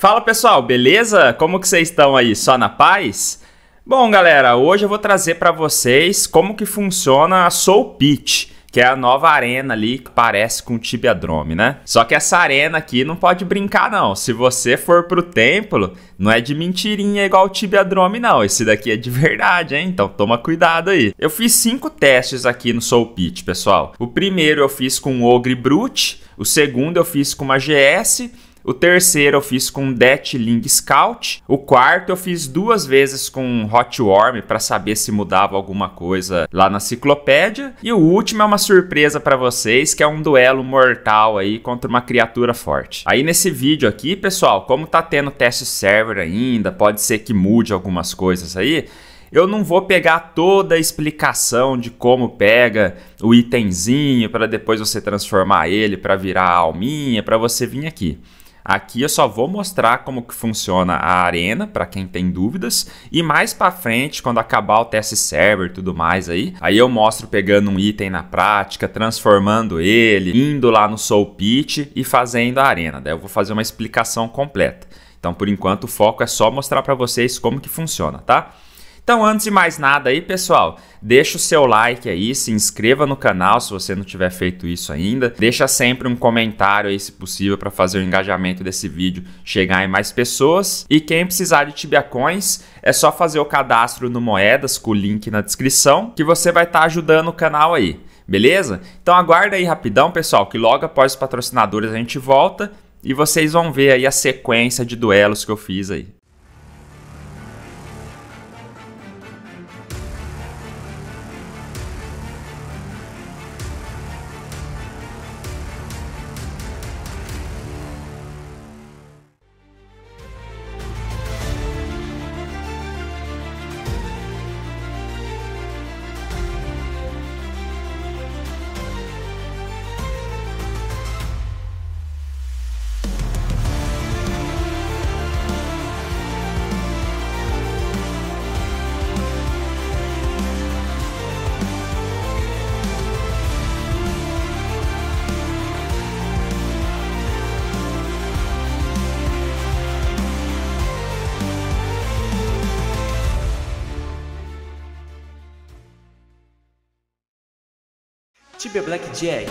Fala pessoal, beleza? Como que vocês estão aí? Só na paz? Bom, galera, hoje eu vou trazer para vocês como que funciona a Soul Pitch, que é a nova arena ali que parece com o Tibia Drome, né? Só que essa arena aqui não pode brincar não. Se você for pro templo, não é de mentirinha igual o Tibia Drome não. Esse daqui é de verdade, hein? Então toma cuidado aí. Eu fiz cinco testes aqui no Soul Pitch, pessoal. O primeiro eu fiz com o Ogre Brute, o segundo eu fiz com uma GS o terceiro eu fiz com Detling Scout. O quarto eu fiz duas vezes com Hotworm para saber se mudava alguma coisa lá na enciclopédia. E o último é uma surpresa para vocês, que é um duelo mortal aí contra uma criatura forte. Aí nesse vídeo aqui, pessoal, como tá tendo teste server ainda, pode ser que mude algumas coisas aí. Eu não vou pegar toda a explicação de como pega o itemzinho para depois você transformar ele para virar alminha, para você vir aqui. Aqui eu só vou mostrar como que funciona a arena para quem tem dúvidas e mais para frente, quando acabar o teste server e tudo mais aí, aí eu mostro pegando um item na prática, transformando ele, indo lá no Soul Pit e fazendo a arena. Daí eu vou fazer uma explicação completa. Então, por enquanto, o foco é só mostrar para vocês como que funciona, tá? Então, antes de mais nada aí, pessoal, deixa o seu like aí, se inscreva no canal se você não tiver feito isso ainda. Deixa sempre um comentário aí, se possível, para fazer o engajamento desse vídeo chegar em mais pessoas. E quem precisar de Tibia Coins, é só fazer o cadastro no Moedas com o link na descrição, que você vai estar tá ajudando o canal aí. Beleza? Então aguarda aí rapidão, pessoal, que logo após os patrocinadores a gente volta e vocês vão ver aí a sequência de duelos que eu fiz aí. Tibia Blackjack.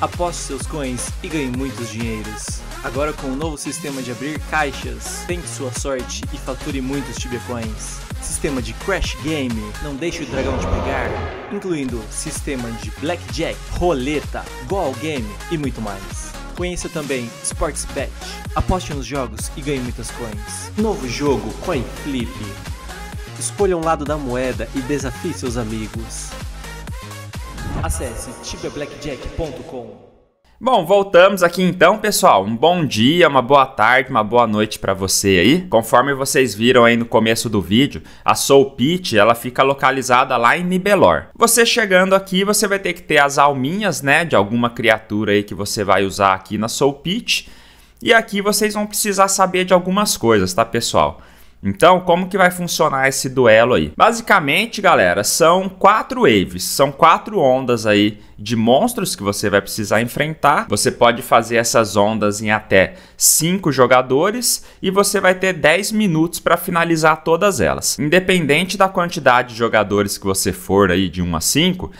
Aposte seus coins e ganhe muitos dinheiros. Agora com o novo sistema de abrir caixas, tente sua sorte e fature muitos Tibia Coins. Sistema de Crash Game, não deixe o dragão te pegar, incluindo sistema de Blackjack, roleta, Goal Game e muito mais. Conheça também Sports Bet. Aposte nos jogos e ganhe muitas coins. Novo jogo Coin Flip. Escolha um lado da moeda e desafie seus amigos. Acesse tibeblackjack.com. Bom, voltamos aqui então, pessoal. Um bom dia, uma boa tarde, uma boa noite para você aí. Conforme vocês viram aí no começo do vídeo, a Soul Pit, ela fica localizada lá em Nibelor. Você chegando aqui, você vai ter que ter as alminhas, né, de alguma criatura aí que você vai usar aqui na Soul Pit. E aqui vocês vão precisar saber de algumas coisas, tá, pessoal? Então, como que vai funcionar esse duelo aí? Basicamente, galera, são quatro waves, são quatro ondas aí de monstros que você vai precisar enfrentar. Você pode fazer essas ondas em até cinco jogadores e você vai ter 10 minutos para finalizar todas elas. Independente da quantidade de jogadores que você for aí de 1 a 5,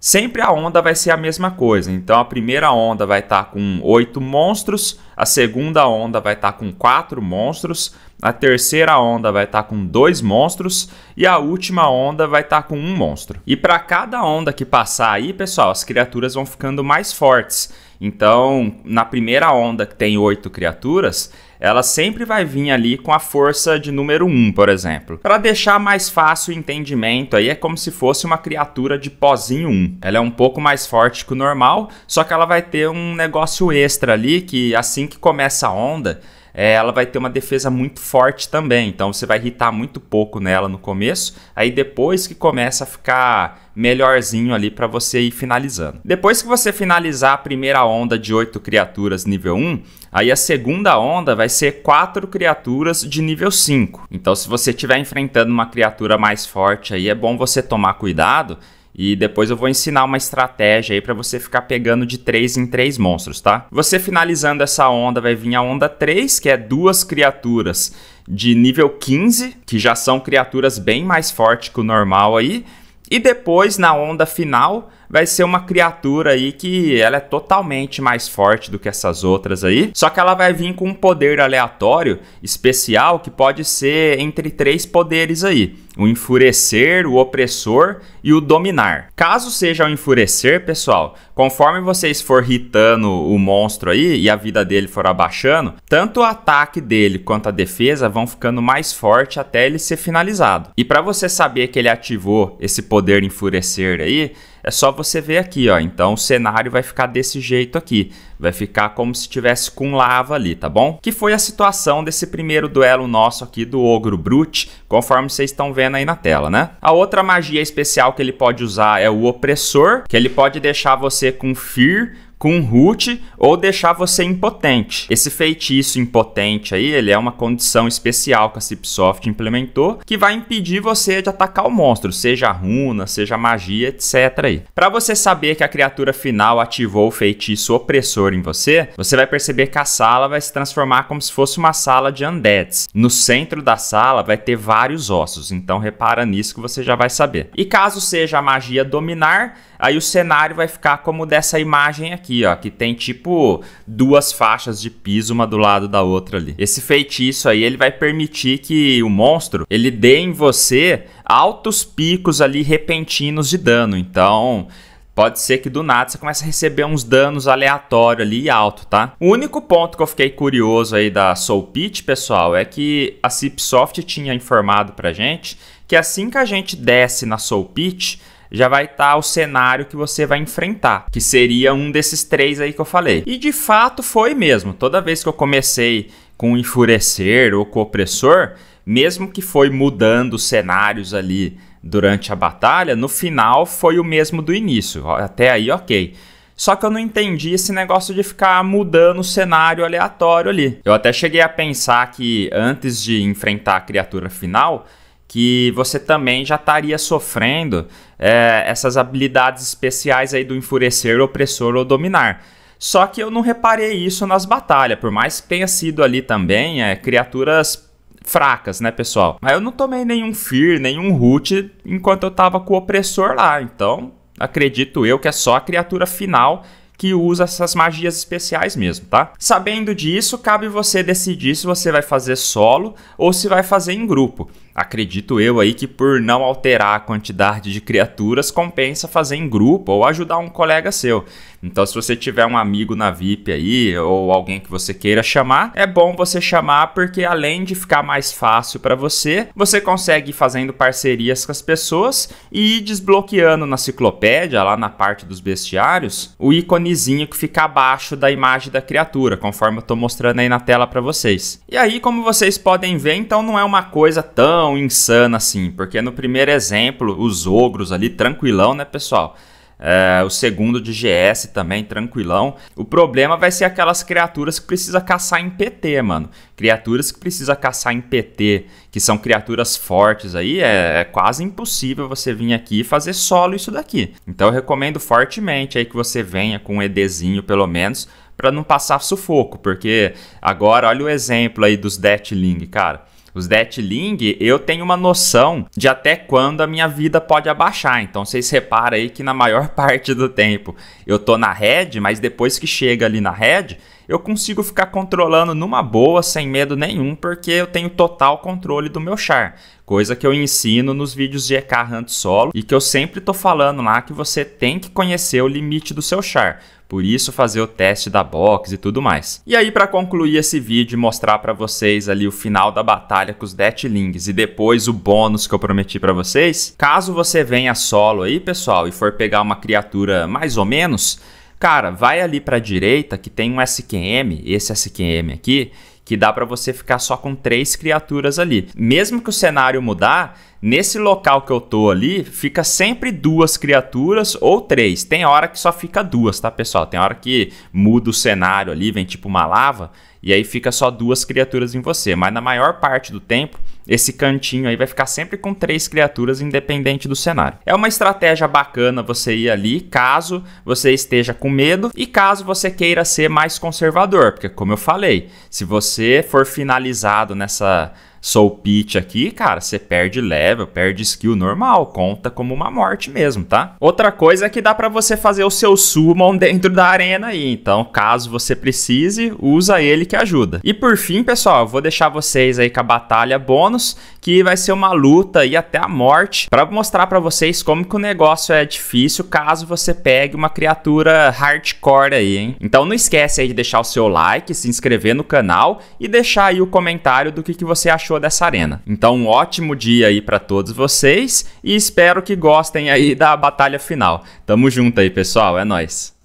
Sempre a onda vai ser a mesma coisa. Então a primeira onda vai estar tá com 8 monstros, a segunda onda vai estar tá com 4 monstros, a terceira onda vai estar tá com 2 monstros e a última onda vai estar tá com 1 um monstro. E para cada onda que passar aí, pessoal, as criaturas vão ficando mais fortes. Então, na primeira onda que tem oito criaturas, ela sempre vai vir ali com a força de número 1, um, por exemplo. Para deixar mais fácil o entendimento, aí é como se fosse uma criatura de pozinho 1. Um. Ela é um pouco mais forte que o normal, só que ela vai ter um negócio extra ali que assim que começa a onda, é, ela vai ter uma defesa muito forte também. Então você vai irritar muito pouco nela no começo, aí depois que começa a ficar melhorzinho ali para você ir finalizando. Depois que você finalizar a primeira onda de 8 criaturas nível 1, aí a segunda onda vai ser 4 criaturas de nível 5. Então se você estiver enfrentando uma criatura mais forte aí, é bom você tomar cuidado e depois eu vou ensinar uma estratégia aí para você ficar pegando de 3 em 3 monstros, tá? Você finalizando essa onda vai vir a onda 3, que é duas criaturas de nível 15, que já são criaturas bem mais fortes que o normal aí. E depois, na onda final, vai ser uma criatura aí que ela é totalmente mais forte do que essas outras aí. Só que ela vai vir com um poder aleatório especial que pode ser entre três poderes aí o enfurecer, o opressor e o dominar. Caso seja o enfurecer, pessoal, conforme vocês for hitando o monstro aí e a vida dele for abaixando, tanto o ataque dele quanto a defesa vão ficando mais forte até ele ser finalizado. E para você saber que ele ativou esse poder enfurecer aí, é só você ver aqui, ó. Então o cenário vai ficar desse jeito aqui. Vai ficar como se tivesse com lava ali, tá bom? Que foi a situação desse primeiro duelo nosso aqui do Ogro Brute, conforme vocês estão vendo aí na tela, né? A outra magia especial que ele pode usar é o Opressor, que ele pode deixar você com Fear, com root ou deixar você impotente. Esse feitiço impotente aí, ele é uma condição especial que a Cipsoft implementou que vai impedir você de atacar o monstro, seja runa, seja magia, etc. Para você saber que a criatura final ativou o feitiço opressor em você, você vai perceber que a sala vai se transformar como se fosse uma sala de undeads. No centro da sala vai ter vários ossos, então repara nisso que você já vai saber. E caso seja a magia dominar, aí o cenário vai ficar como dessa imagem aqui, ó, que tem tipo duas faixas de piso uma do lado da outra ali. Esse feitiço aí, ele vai permitir que o monstro, ele dê em você altos picos ali repentinos de dano. Então, Pode ser que do nada você comece a receber uns danos aleatórios ali e alto, tá? O único ponto que eu fiquei curioso aí da Soul Pit, pessoal, é que a Cipsoft tinha informado pra gente que assim que a gente desce na Soul Pit, já vai estar tá o cenário que você vai enfrentar, que seria um desses três aí que eu falei. E de fato foi mesmo. Toda vez que eu comecei com enfurecer ou com opressor, mesmo que foi mudando os cenários ali durante a batalha, no final foi o mesmo do início. Até aí, ok. Só que eu não entendi esse negócio de ficar mudando o cenário aleatório ali. Eu até cheguei a pensar que antes de enfrentar a criatura final, que você também já estaria sofrendo é, essas habilidades especiais aí do enfurecer, opressor ou dominar. Só que eu não reparei isso nas batalhas, por mais que tenha sido ali também é, criaturas fracas, né, pessoal? Mas eu não tomei nenhum Fear, nenhum Root enquanto eu tava com o opressor lá, então acredito eu que é só a criatura final que usa essas magias especiais mesmo, tá? Sabendo disso, cabe você decidir se você vai fazer solo ou se vai fazer em grupo. Acredito eu aí que por não alterar a quantidade de criaturas, compensa fazer em grupo ou ajudar um colega seu. Então, se você tiver um amigo na VIP aí ou alguém que você queira chamar, é bom você chamar porque além de ficar mais fácil para você, você consegue ir fazendo parcerias com as pessoas e ir desbloqueando na ciclopédia, lá na parte dos bestiários, o íconezinho que fica abaixo da imagem da criatura, conforme eu estou mostrando aí na tela para vocês. E aí, como vocês podem ver, então não é uma coisa tão insana assim, porque no primeiro exemplo, os ogros ali tranquilão, né, pessoal? É, o segundo de GS também, tranquilão. O problema vai ser aquelas criaturas que precisa caçar em PT, mano. Criaturas que precisa caçar em PT, que são criaturas fortes aí, é, é quase impossível você vir aqui e fazer solo isso daqui. Então eu recomendo fortemente aí que você venha com um EDzinho pelo menos, para não passar sufoco, porque agora olha o exemplo aí dos Deathling, cara. Os detling, eu tenho uma noção de até quando a minha vida pode abaixar. Então vocês reparam aí que na maior parte do tempo eu tô na rede, mas depois que chega ali na rede, eu consigo ficar controlando numa boa, sem medo nenhum, porque eu tenho total controle do meu char. Coisa que eu ensino nos vídeos de EK Hunt solo e que eu sempre tô falando lá que você tem que conhecer o limite do seu char. Por isso fazer o teste da box e tudo mais. E aí para concluir esse vídeo e mostrar para vocês ali o final da batalha batalha com os Deathlings e depois o bônus que eu prometi para vocês, caso você venha solo aí, pessoal, e for pegar uma criatura mais ou menos, Cara, vai ali para a direita que tem um SQM, esse SQM aqui, que dá para você ficar só com três criaturas ali. Mesmo que o cenário mudar, nesse local que eu tô ali, fica sempre duas criaturas ou três. Tem hora que só fica duas, tá, pessoal? Tem hora que muda o cenário ali, vem tipo uma lava, e aí fica só duas criaturas em você. Mas na maior parte do tempo, esse cantinho aí vai ficar sempre com três criaturas, independente do cenário. É uma estratégia bacana você ir ali, caso você esteja com medo e caso você queira ser mais conservador, porque como eu falei, se você for finalizado nessa Soul Pitch aqui, cara, você perde level, perde skill normal, conta como uma morte mesmo, tá? Outra coisa é que dá para você fazer o seu summon dentro da arena aí, então caso você precise, usa ele que ajuda. E por fim, pessoal, vou deixar vocês aí com a batalha bônus, que vai ser uma luta e até a morte, para mostrar para vocês como que o negócio é difícil caso você pegue uma criatura hardcore aí, hein? Então não esquece aí de deixar o seu like, se inscrever no canal e deixar aí o comentário do que, que você achou achou dessa arena. Então, um ótimo dia aí para todos vocês e espero que gostem aí da batalha final. Tamo junto aí, pessoal, é nós.